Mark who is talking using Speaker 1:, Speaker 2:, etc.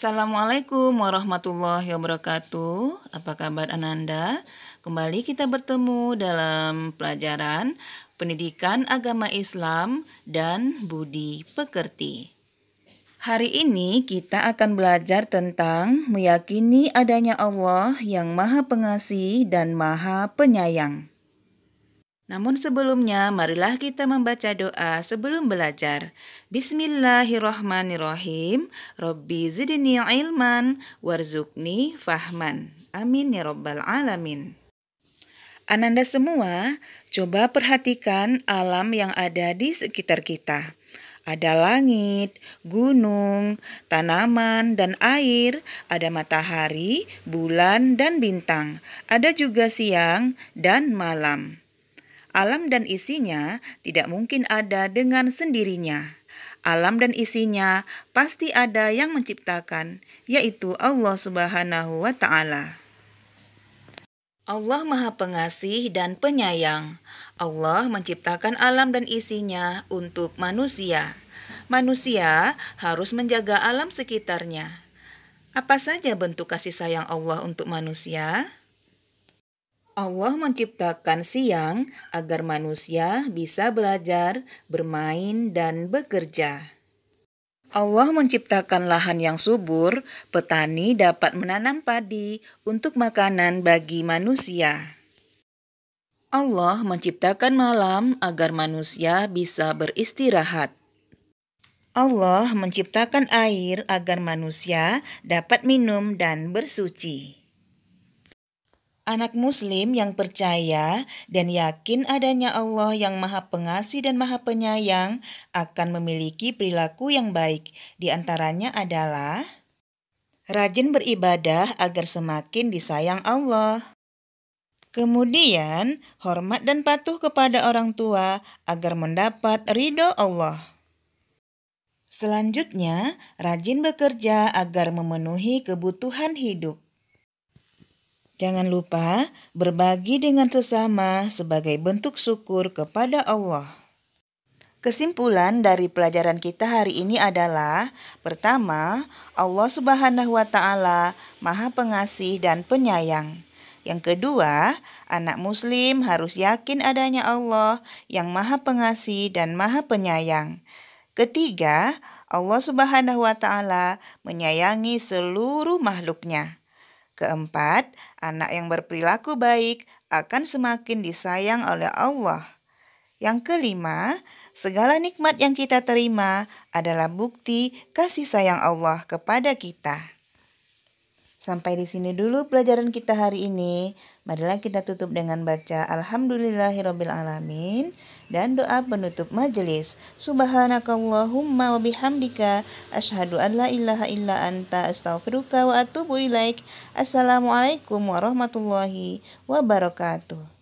Speaker 1: Assalamualaikum warahmatullahi wabarakatuh. Apa kabar Ananda? Kembali kita bertemu dalam pelajaran Pendidikan Agama Islam dan Budi Pekerti. Hari ini kita akan belajar tentang meyakini adanya Allah yang Maha Pengasih dan Maha Penyayang. Namun sebelumnya, marilah kita membaca doa sebelum belajar. Bismillahirrahmanirrahim. Rabbi zidni ilman, warzukni fahman. Amin ya robbal alamin. Ananda semua, coba perhatikan alam yang ada di sekitar kita. Ada langit, gunung, tanaman, dan air. Ada matahari, bulan, dan bintang. Ada juga siang dan malam. Alam dan isinya tidak mungkin ada dengan sendirinya. Alam dan isinya pasti ada yang menciptakan, yaitu Allah Subhanahu wa Ta'ala. Allah Maha Pengasih dan Penyayang. Allah menciptakan alam dan isinya untuk manusia. Manusia harus menjaga alam sekitarnya. Apa saja bentuk kasih sayang Allah untuk manusia? Allah menciptakan siang agar manusia bisa belajar, bermain, dan bekerja. Allah menciptakan lahan yang subur, petani dapat menanam padi untuk makanan bagi manusia. Allah menciptakan malam agar manusia bisa beristirahat. Allah menciptakan air agar manusia dapat minum dan bersuci. Anak Muslim yang percaya dan yakin adanya Allah yang Maha Pengasih dan Maha Penyayang akan memiliki perilaku yang baik, di antaranya adalah: rajin beribadah agar semakin disayang Allah, kemudian hormat dan patuh kepada orang tua agar mendapat ridho Allah. Selanjutnya, rajin bekerja agar memenuhi kebutuhan hidup. Jangan lupa berbagi dengan sesama sebagai bentuk syukur kepada Allah. Kesimpulan dari pelajaran kita hari ini adalah pertama, Allah Subhanahu wa taala Maha Pengasih dan Penyayang. Yang kedua, anak muslim harus yakin adanya Allah yang Maha Pengasih dan Maha Penyayang. Ketiga, Allah Subhanahu wa taala menyayangi seluruh makhluknya. Keempat, anak yang berperilaku baik akan semakin disayang oleh Allah. Yang kelima, segala nikmat yang kita terima adalah bukti kasih sayang Allah kepada kita. Sampai di sini dulu pelajaran kita hari ini. Marilah kita tutup dengan baca Alhamdulillahirabbil alamin dan doa penutup majelis. Subhanakallahumma wa bihamdika asyhadu an la ilaha illa anta astaghfiruka wa atubu ilaik. Assalamualaikum warahmatullahi wabarakatuh.